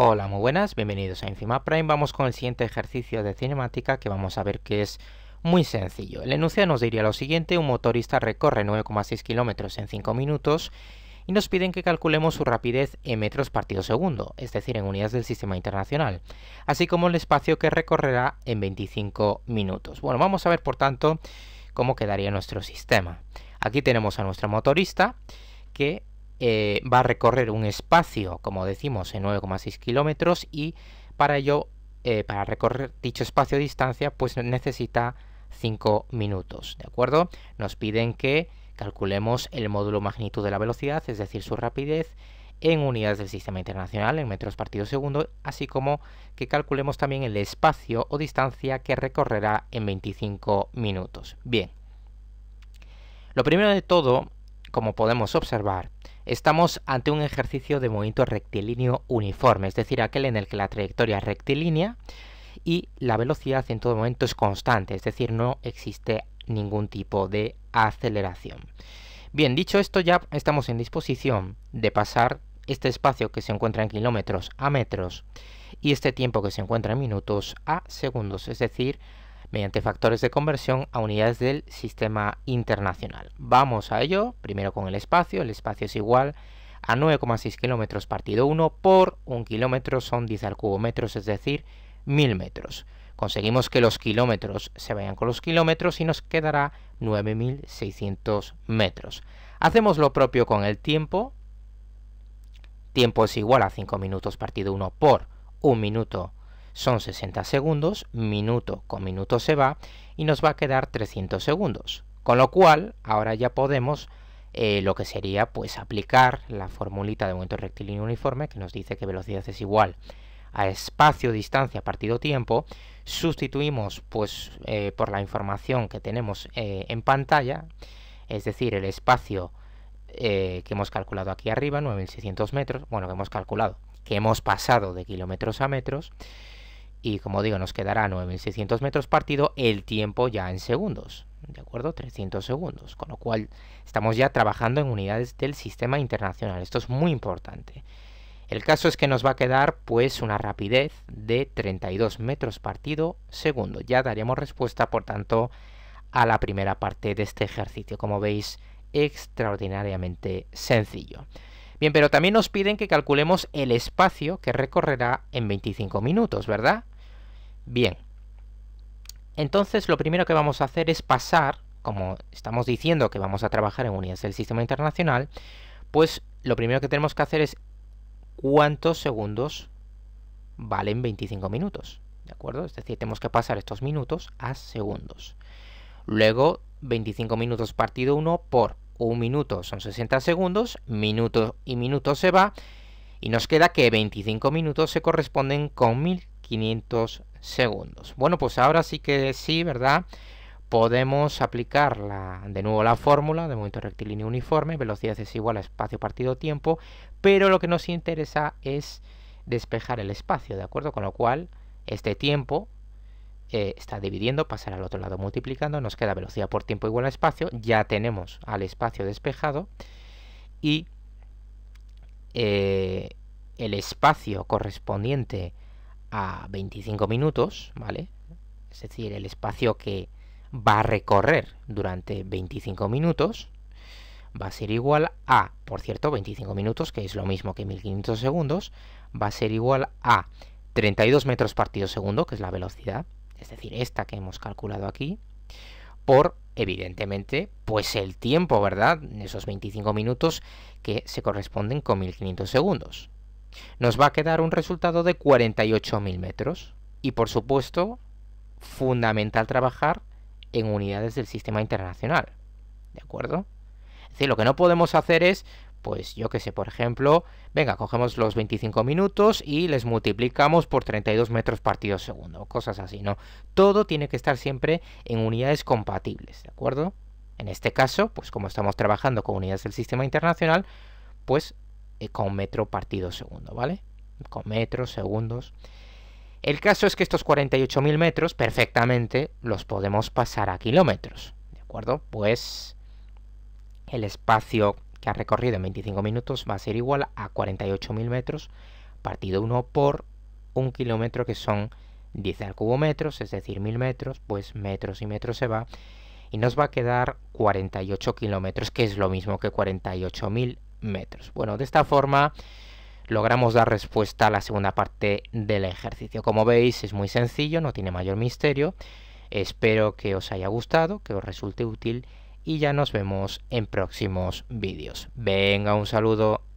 Hola, muy buenas, bienvenidos a Encima Prime. Vamos con el siguiente ejercicio de cinemática que vamos a ver que es muy sencillo. El enunciado nos diría lo siguiente, un motorista recorre 9,6 kilómetros en 5 minutos y nos piden que calculemos su rapidez en metros partido segundo, es decir, en unidades del sistema internacional, así como el espacio que recorrerá en 25 minutos. Bueno, vamos a ver por tanto cómo quedaría nuestro sistema. Aquí tenemos a nuestro motorista que eh, va a recorrer un espacio, como decimos, en 9,6 kilómetros y para ello, eh, para recorrer dicho espacio o distancia, pues necesita 5 minutos, ¿de acuerdo? Nos piden que calculemos el módulo magnitud de la velocidad, es decir, su rapidez, en unidades del sistema internacional, en metros partido segundo, así como que calculemos también el espacio o distancia que recorrerá en 25 minutos. Bien, lo primero de todo, como podemos observar, Estamos ante un ejercicio de movimiento rectilíneo uniforme, es decir, aquel en el que la trayectoria es rectilínea y la velocidad en todo momento es constante, es decir, no existe ningún tipo de aceleración. Bien, dicho esto, ya estamos en disposición de pasar este espacio que se encuentra en kilómetros a metros y este tiempo que se encuentra en minutos a segundos, es decir, mediante factores de conversión a unidades del sistema internacional. Vamos a ello, primero con el espacio, el espacio es igual a 9,6 kilómetros partido 1 por 1 kilómetro son 10 al cubo metros, es decir, 1000 metros. Conseguimos que los kilómetros se vayan con los kilómetros y nos quedará 9600 metros. Hacemos lo propio con el tiempo. Tiempo es igual a 5 minutos partido 1 por 1 minuto son 60 segundos, minuto con minuto se va y nos va a quedar 300 segundos. Con lo cual, ahora ya podemos eh, lo que sería pues aplicar la formulita de momento rectilíneo uniforme que nos dice que velocidad es igual a espacio, distancia, partido, tiempo, sustituimos pues eh, por la información que tenemos eh, en pantalla, es decir, el espacio que hemos calculado aquí arriba, 9600 metros, bueno, que hemos calculado, que hemos pasado de kilómetros a metros, y como digo nos quedará 9600 metros partido el tiempo ya en segundos de acuerdo 300 segundos con lo cual estamos ya trabajando en unidades del sistema internacional esto es muy importante el caso es que nos va a quedar pues una rapidez de 32 metros partido segundo ya daremos respuesta por tanto a la primera parte de este ejercicio como veis extraordinariamente sencillo Bien, pero también nos piden que calculemos el espacio que recorrerá en 25 minutos, ¿verdad? Bien. Entonces lo primero que vamos a hacer es pasar, como estamos diciendo que vamos a trabajar en unidades del sistema internacional, pues lo primero que tenemos que hacer es cuántos segundos valen 25 minutos, ¿de acuerdo? Es decir, tenemos que pasar estos minutos a segundos. Luego 25 minutos partido 1 por un minuto son 60 segundos, minuto y minuto se va, y nos queda que 25 minutos se corresponden con 1500 segundos. Bueno, pues ahora sí que sí, ¿verdad? Podemos aplicar de nuevo la fórmula de momento rectilíneo uniforme, velocidad es igual a espacio partido tiempo, pero lo que nos interesa es despejar el espacio, ¿de acuerdo? Con lo cual, este tiempo eh, está dividiendo, pasará al otro lado multiplicando, nos queda velocidad por tiempo igual a espacio, ya tenemos al espacio despejado y eh, el espacio correspondiente a 25 minutos, ¿vale? Es decir, el espacio que va a recorrer durante 25 minutos va a ser igual a, por cierto, 25 minutos, que es lo mismo que 1500 segundos, va a ser igual a 32 metros partido segundo, que es la velocidad, es decir, esta que hemos calculado aquí, por, evidentemente, pues el tiempo, ¿verdad? Esos 25 minutos que se corresponden con 1500 segundos. Nos va a quedar un resultado de 48.000 metros. Y, por supuesto, fundamental trabajar en unidades del sistema internacional. ¿De acuerdo? Es decir, lo que no podemos hacer es, pues yo que sé, por ejemplo, venga, cogemos los 25 minutos y les multiplicamos por 32 metros partido segundo, cosas así, ¿no? Todo tiene que estar siempre en unidades compatibles, ¿de acuerdo? En este caso, pues como estamos trabajando con unidades del sistema internacional, pues eh, con metro partido segundo, ¿vale? Con metros, segundos. El caso es que estos 48.000 metros perfectamente los podemos pasar a kilómetros, ¿de acuerdo? Pues el espacio que ha recorrido en 25 minutos va a ser igual a 48.000 metros partido 1 por un kilómetro que son 10 al cubo metros, es decir, 1000 metros, pues metros y metros se va y nos va a quedar 48 kilómetros, que es lo mismo que 48.000 metros. Bueno, de esta forma logramos dar respuesta a la segunda parte del ejercicio. Como veis, es muy sencillo, no tiene mayor misterio. Espero que os haya gustado, que os resulte útil y ya nos vemos en próximos vídeos. Venga, un saludo.